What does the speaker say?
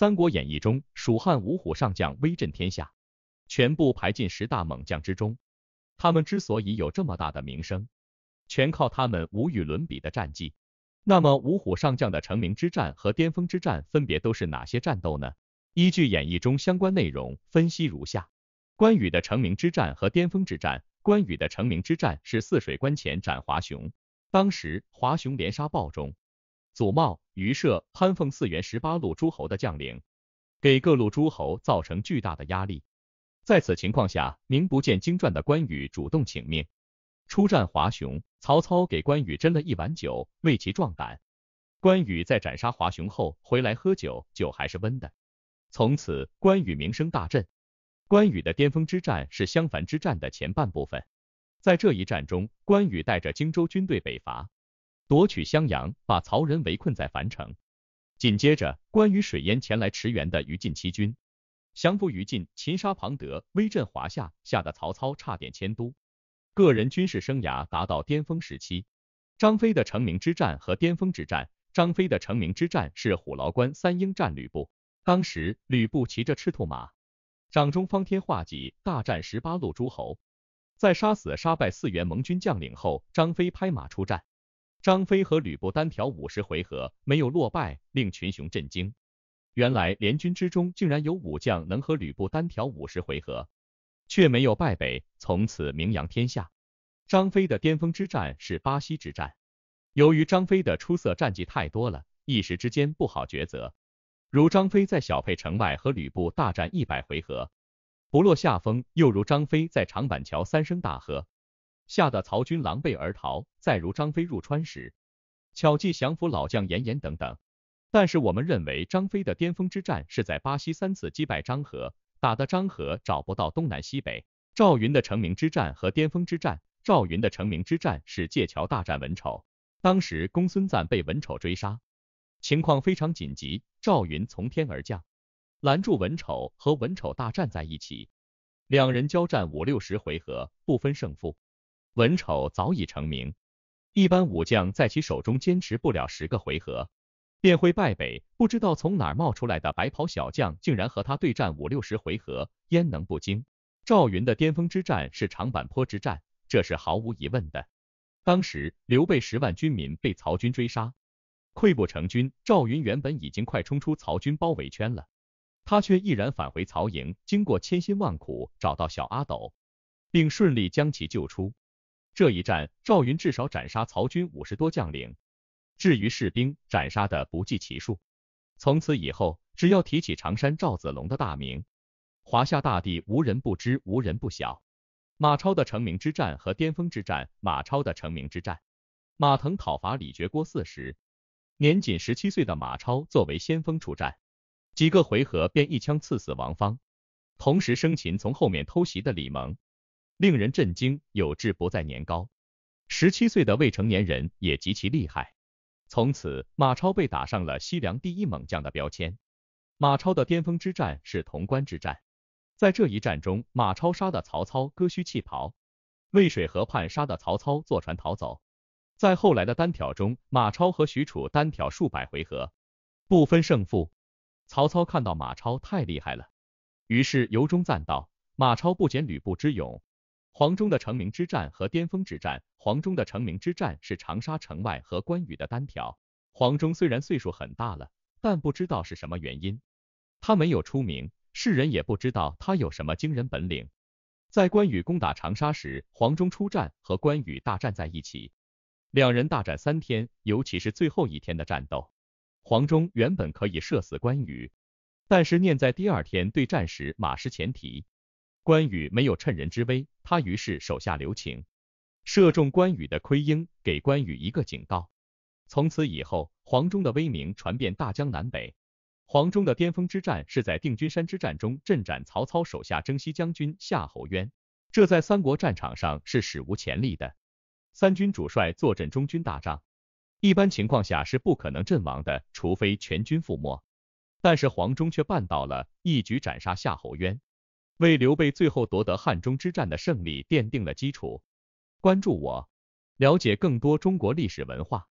《三国演义》中，蜀汉五虎上将威震天下，全部排进十大猛将之中。他们之所以有这么大的名声，全靠他们无与伦比的战绩。那么，五虎上将的成名之战和巅峰之战分别都是哪些战斗呢？依据《演义》中相关内容分析如下：关羽的成名之战和巅峰之战，关羽的成名之战是泗水关前斩华雄，当时华雄连杀鲍忠、祖茂。于射、潘凤四员十八路诸侯的将领，给各路诸侯造成巨大的压力。在此情况下，名不见经传的关羽主动请命出战华雄，曹操给关羽斟了一碗酒，为其壮胆。关羽在斩杀华雄后回来喝酒，酒还是温的。从此，关羽名声大振。关羽的巅峰之战是襄樊之战的前半部分，在这一战中，关羽带着荆州军队北伐。夺取襄阳，把曹仁围困在樊城。紧接着，关羽水淹前来驰援的于禁七军，降服于禁，擒杀庞德，威震华夏，吓得曹操差点迁都。个人军事生涯达到巅峰时期。张飞的成名之战和巅峰之战。张飞的成名之战是虎牢关三英战吕布。当时吕布骑着赤兔马，掌中方天画戟，大战十八路诸侯。在杀死杀败四员盟军将领后，张飞拍马出战。张飞和吕布单挑五十回合没有落败，令群雄震惊。原来联军之中竟然有武将能和吕布单挑五十回合，却没有败北，从此名扬天下。张飞的巅峰之战是巴西之战。由于张飞的出色战绩太多了，一时之间不好抉择。如张飞在小沛城外和吕布大战一百回合，不落下风；又如张飞在长板桥三声大喝。吓得曹军狼狈而逃。再如张飞入川时，巧计降服老将严颜等等。但是我们认为张飞的巅峰之战是在巴西三次击败张合，打得张合找不到东南西北。赵云的成名之战和巅峰之战，赵云的成名之战是界桥大战文丑。当时公孙瓒被文丑追杀，情况非常紧急，赵云从天而降，拦住文丑和文丑大战在一起，两人交战五六十回合，不分胜负。文丑早已成名，一般武将在其手中坚持不了十个回合，便会败北。不知道从哪冒出来的白袍小将，竟然和他对战五六十回合，焉能不惊？赵云的巅峰之战是长坂坡之战，这是毫无疑问的。当时刘备十万军民被曹军追杀，溃不成军。赵云原本已经快冲出曹军包围圈了，他却毅然返回曹营，经过千辛万苦找到小阿斗，并顺利将其救出。这一战，赵云至少斩杀曹军五十多将领，至于士兵，斩杀的不计其数。从此以后，只要提起常山赵子龙的大名，华夏大地无人不知，无人不晓。马超的成名之战和巅峰之战，马超的成名之战，马腾讨伐李傕郭汜时，年仅十七岁的马超作为先锋出战，几个回合便一枪刺死王方，同时生擒从后面偷袭的李蒙。令人震惊，有志不在年高。十七岁的未成年人也极其厉害。从此，马超被打上了西凉第一猛将的标签。马超的巅峰之战是潼关之战，在这一战中，马超杀的曹操割须弃袍，渭水河畔杀的曹操坐船逃走。在后来的单挑中，马超和许褚单挑数百回合，不分胜负。曹操看到马超太厉害了，于是由衷赞道：“马超不减吕布之勇。”黄忠的成名之战和巅峰之战，黄忠的成名之战是长沙城外和关羽的单挑。黄忠虽然岁数很大了，但不知道是什么原因，他没有出名，世人也不知道他有什么惊人本领。在关羽攻打长沙时，黄忠出战和关羽大战在一起，两人大战三天，尤其是最后一天的战斗，黄忠原本可以射死关羽，但是念在第二天对战时马失前蹄，关羽没有趁人之危。他于是手下留情，射中关羽的盔缨，给关羽一个警告。从此以后，黄忠的威名传遍大江南北。黄忠的巅峰之战是在定军山之战中，阵斩曹操手下征西将军夏侯渊，这在三国战场上是史无前例的。三军主帅坐镇中军大帐，一般情况下是不可能阵亡的，除非全军覆没。但是黄忠却办到了，一举斩杀夏侯渊。为刘备最后夺得汉中之战的胜利奠定了基础。关注我，了解更多中国历史文化。